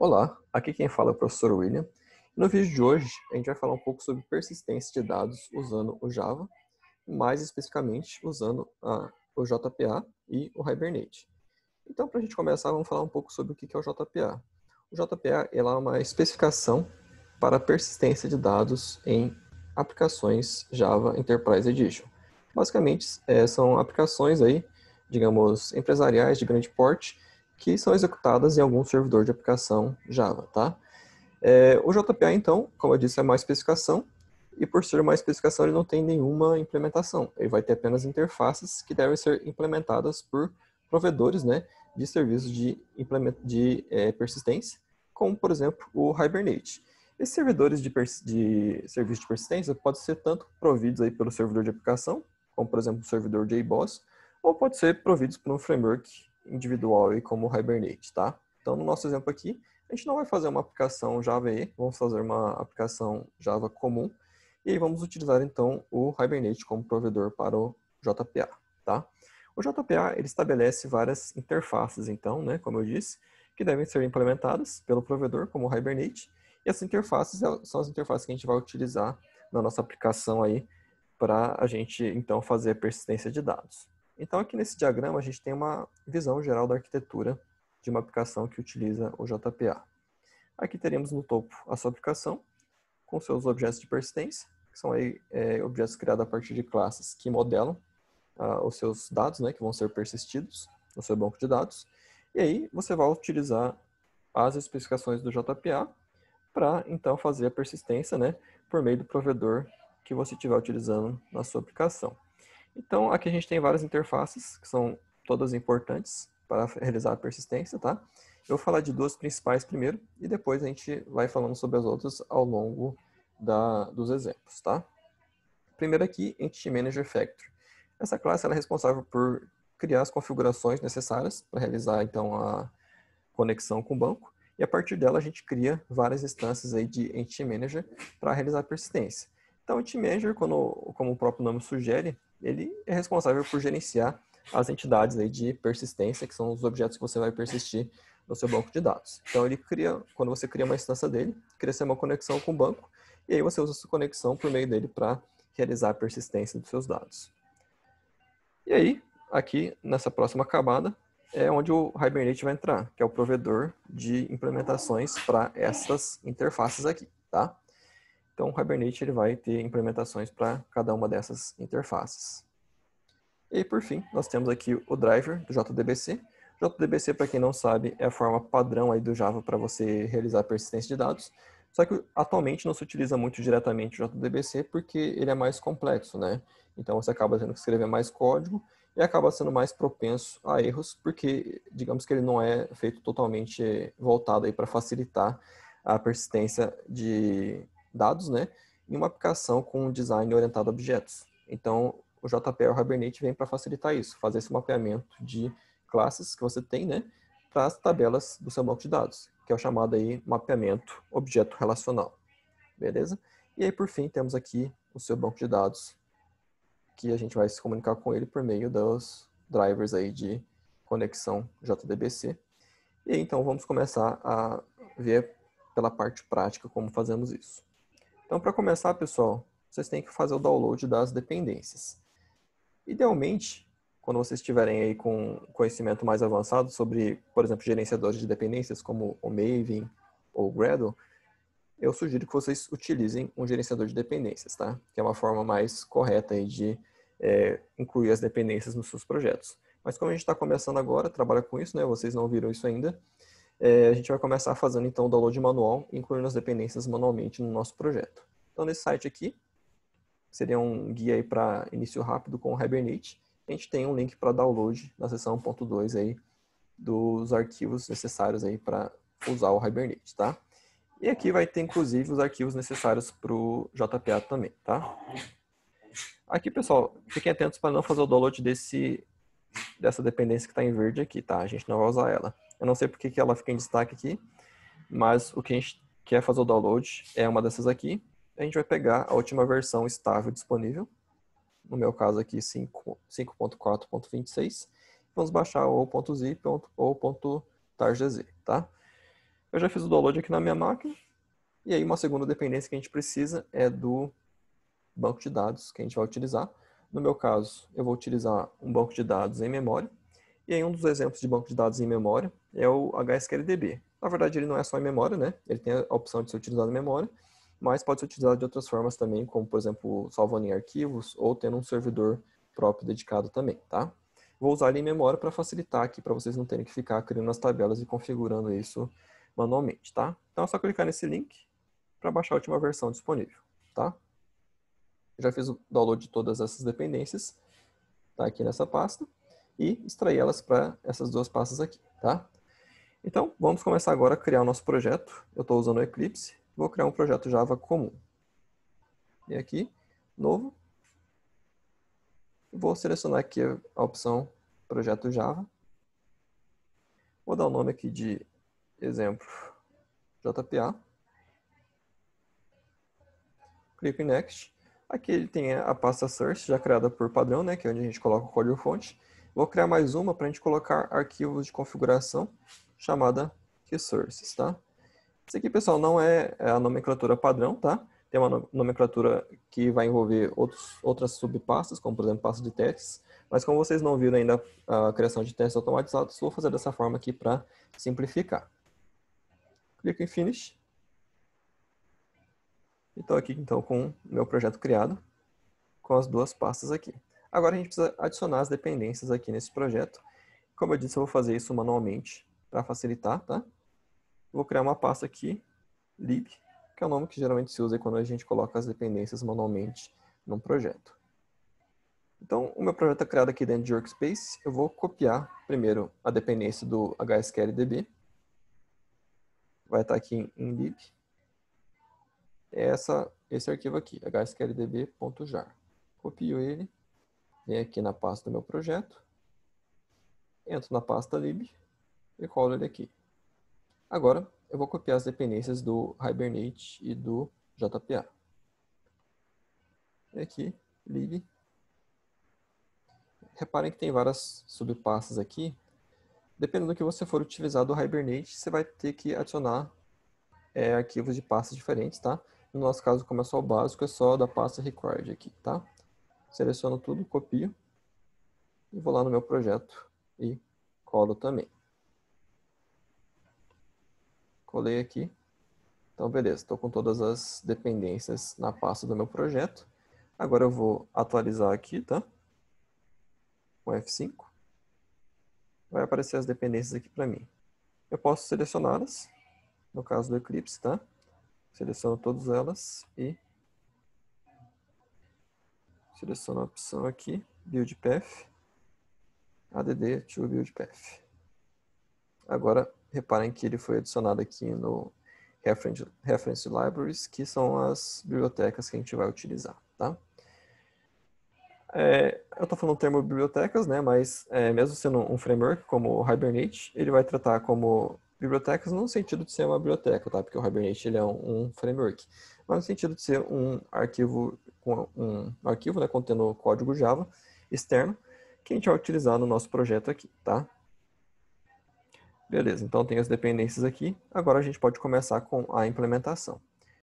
Olá, aqui quem fala é o professor William. No vídeo de hoje, a gente vai falar um pouco sobre persistência de dados usando o Java, mais especificamente usando a, o JPA e o Hibernate. Então, para a gente começar, vamos falar um pouco sobre o que é o JPA. O JPA é uma especificação para persistência de dados em aplicações Java Enterprise Edition. Basicamente, é, são aplicações aí, digamos, empresariais de grande porte, que são executadas em algum servidor de aplicação Java, tá? É, o JPA, então, como eu disse, é uma especificação, e por ser uma especificação, ele não tem nenhuma implementação. Ele vai ter apenas interfaces que devem ser implementadas por provedores né, de serviços de, de é, persistência, como, por exemplo, o Hibernate. Esses servidores de, de serviço de persistência podem ser tanto providos aí pelo servidor de aplicação, como, por exemplo, o servidor JBoss, ou pode ser providos por um framework individual e como Hibernate, tá? Então, no nosso exemplo aqui, a gente não vai fazer uma aplicação Java E, vamos fazer uma aplicação Java comum, e aí vamos utilizar, então, o Hibernate como provedor para o JPA, tá? O JPA, ele estabelece várias interfaces, então, né, como eu disse, que devem ser implementadas pelo provedor, como o Hibernate, e essas interfaces são as interfaces que a gente vai utilizar na nossa aplicação aí, para a gente, então, fazer a persistência de dados. Então, aqui nesse diagrama, a gente tem uma visão geral da arquitetura de uma aplicação que utiliza o JPA. Aqui teremos no topo a sua aplicação, com seus objetos de persistência, que são aí, é, objetos criados a partir de classes que modelam ah, os seus dados, né, que vão ser persistidos no seu banco de dados. E aí, você vai utilizar as especificações do JPA para, então, fazer a persistência né, por meio do provedor que você estiver utilizando na sua aplicação. Então, aqui a gente tem várias interfaces, que são todas importantes para realizar a persistência, tá? Eu vou falar de duas principais primeiro, e depois a gente vai falando sobre as outras ao longo da, dos exemplos, tá? Primeiro aqui, Entity Manager Factory. Essa classe é responsável por criar as configurações necessárias para realizar, então, a conexão com o banco. E a partir dela, a gente cria várias instâncias aí de Entity Manager para realizar a persistência. Então, Entity Manager, quando, como o próprio nome sugere, ele é responsável por gerenciar as entidades aí de persistência, que são os objetos que você vai persistir no seu banco de dados. Então ele cria, quando você cria uma instância dele, cria uma conexão com o banco, e aí você usa essa conexão por meio dele para realizar a persistência dos seus dados. E aí, aqui nessa próxima camada, é onde o Hibernate vai entrar, que é o provedor de implementações para essas interfaces aqui, tá? Então, o Hibernate ele vai ter implementações para cada uma dessas interfaces. E por fim, nós temos aqui o driver do JDBC. JDBC, para quem não sabe, é a forma padrão aí do Java para você realizar a persistência de dados. Só que atualmente não se utiliza muito diretamente o JDBC porque ele é mais complexo, né? Então você acaba tendo que escrever mais código e acaba sendo mais propenso a erros porque, digamos que ele não é feito totalmente voltado aí para facilitar a persistência de dados, né, em uma aplicação com um design orientado a objetos. Então, o JPL Hibernate vem para facilitar isso, fazer esse mapeamento de classes que você tem, né, para as tabelas do seu banco de dados, que é o chamado aí mapeamento objeto relacional. Beleza? E aí, por fim, temos aqui o seu banco de dados, que a gente vai se comunicar com ele por meio dos drivers aí de conexão JDBC. E aí, então, vamos começar a ver pela parte prática como fazemos isso. Então, para começar, pessoal, vocês têm que fazer o download das dependências. Idealmente, quando vocês estiverem aí com conhecimento mais avançado sobre, por exemplo, gerenciadores de dependências como o Maven ou o Gradle, eu sugiro que vocês utilizem um gerenciador de dependências, tá? Que é uma forma mais correta aí de é, incluir as dependências nos seus projetos. Mas como a gente está começando agora, trabalha com isso, né? Vocês não viram isso ainda. É, a gente vai começar fazendo então o download manual, incluindo as dependências manualmente no nosso projeto. Então, nesse site aqui, seria um guia para início rápido com o Hibernate. A gente tem um link para download na seção 1.2 aí dos arquivos necessários aí para usar o Hibernate, tá? E aqui vai ter inclusive os arquivos necessários para o JPA também, tá? Aqui, pessoal, fiquem atentos para não fazer o download desse, dessa dependência que está em verde aqui, tá? A gente não vai usar ela. Eu não sei porque que ela fica em destaque aqui, mas o que a gente quer fazer o download é uma dessas aqui. A gente vai pegar a última versão estável disponível, no meu caso aqui 5.4.26. Vamos baixar ou .zip ou .targz, tá? Eu já fiz o download aqui na minha máquina. E aí uma segunda dependência que a gente precisa é do banco de dados que a gente vai utilizar. No meu caso, eu vou utilizar um banco de dados em memória. E aí um dos exemplos de banco de dados em memória é o HSQLDB. Na verdade, ele não é só em memória, né? Ele tem a opção de ser utilizado em memória, mas pode ser utilizado de outras formas também, como, por exemplo, salvando em arquivos ou tendo um servidor próprio dedicado também, tá? Vou usar ele em memória para facilitar aqui, para vocês não terem que ficar criando as tabelas e configurando isso manualmente, tá? Então é só clicar nesse link para baixar a última versão disponível, tá? já fiz o download de todas essas dependências, tá aqui nessa pasta e extrair elas para essas duas pastas aqui, tá? Então, vamos começar agora a criar o nosso projeto. Eu estou usando o Eclipse, vou criar um projeto Java comum. E aqui, novo, vou selecionar aqui a opção projeto Java. Vou dar o um nome aqui de exemplo JPA. Clico em Next. Aqui ele tem a pasta Source já criada por padrão, né, que é onde a gente coloca o código fonte. Vou criar mais uma para a gente colocar arquivos de configuração chamada resources, tá? Isso aqui, pessoal, não é, é a nomenclatura padrão, tá? Tem uma nomenclatura que vai envolver outros, outras subpastas, como por exemplo pasta de testes, mas como vocês não viram ainda a criação de testes automatizados, vou fazer dessa forma aqui para simplificar. Clico em Finish. E estou aqui então com o meu projeto criado, com as duas pastas aqui. Agora a gente precisa adicionar as dependências aqui nesse projeto. Como eu disse, eu vou fazer isso manualmente para facilitar, tá? Vou criar uma pasta aqui, lib, que é o nome que geralmente se usa quando a gente coloca as dependências manualmente num projeto. Então, o meu projeto está criado aqui dentro de Workspace. Eu vou copiar primeiro a dependência do HSQLDB. Vai estar tá aqui em, lib. É essa, esse arquivo aqui, hsqldb.jar. Copio ele Venho aqui na pasta do meu projeto, entro na pasta lib e colo ele aqui. Agora, eu vou copiar as dependências do Hibernate e do JPA. E aqui, lib. Reparem que tem várias subpastas aqui. Dependendo do que você for utilizar do Hibernate, você vai ter que adicionar é, arquivos de pastas diferentes, tá? No nosso caso, como é só o básico, é só da pasta required aqui, tá? seleciono tudo, copio e vou lá no meu projeto e colo também. Colei aqui. Então, beleza, estou com todas as dependências na pasta do meu projeto. Agora eu vou atualizar aqui, tá? Com F5. Vai aparecer as dependências aqui para mim. Eu posso selecioná-las, no caso do Eclipse, tá? Seleciono todas elas e Seleciono a opção aqui, Build Path, add to Build Path. Agora, reparem que ele foi adicionado aqui no reference, reference Libraries, que são as bibliotecas que a gente vai utilizar, tá? É, eu estou falando o termo bibliotecas, né, mas é, mesmo sendo um framework como o Hibernate, ele vai tratar como bibliotecas não no sentido de ser uma biblioteca, tá? Porque o Hibernate ele é um, um framework, mas no sentido de ser um arquivo com um arquivo, né, contendo código Java externo que a gente vai utilizar no nosso projeto aqui, tá? Beleza, então tem as dependências aqui. Agora a gente pode começar com a implementação.